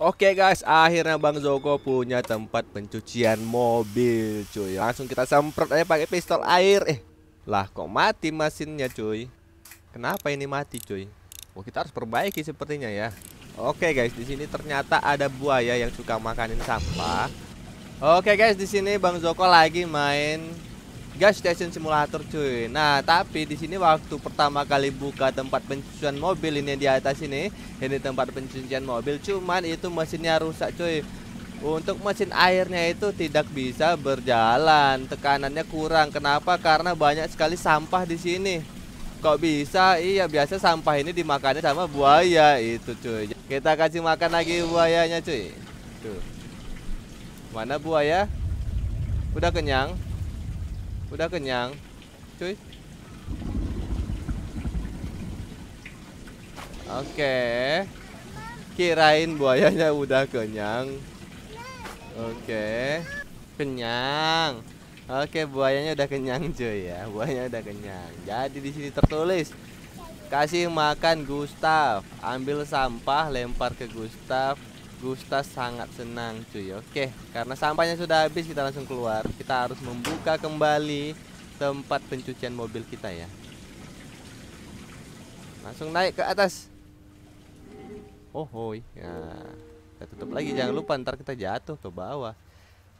Oke okay guys, akhirnya Bang Zoko punya tempat pencucian mobil cuy Langsung kita semprot aja pakai pistol air Eh, lah kok mati mesinnya cuy Kenapa ini mati cuy? Oh, kita harus perbaiki sepertinya ya Oke okay guys, di sini ternyata ada buaya yang suka makanin sampah Oke okay guys, di sini Bang Zoko lagi main gas station simulator cuy nah tapi di sini waktu pertama kali buka tempat pencucian mobil ini di atas ini ini tempat pencucian mobil cuman itu mesinnya rusak cuy untuk mesin airnya itu tidak bisa berjalan tekanannya kurang kenapa karena banyak sekali sampah di sini kok bisa iya biasa sampah ini dimakannya sama buaya itu cuy kita kasih makan lagi buayanya cuy tuh mana buaya udah kenyang Udah kenyang, cuy. Oke. Kirain buayanya udah kenyang. Oke. Kenyang. Oke, buayanya udah kenyang cuy ya. Buayanya udah kenyang. Jadi di sini tertulis kasih makan Gustav, ambil sampah lempar ke Gustav. Gusta sangat senang cuy Oke karena sampahnya sudah habis kita langsung keluar Kita harus membuka kembali tempat pencucian mobil kita ya Langsung naik ke atas Oh hoi Nah kita tutup lagi jangan lupa ntar kita jatuh ke bawah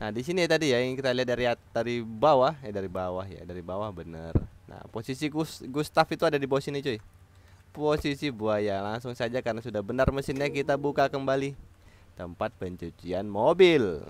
Nah di sini ya tadi ya yang kita lihat dari dari bawah ya dari bawah ya dari bawah bener Nah posisi Gus Gustav itu ada di bawah sini cuy Posisi buaya langsung saja karena sudah benar mesinnya kita buka kembali tempat pencucian mobil.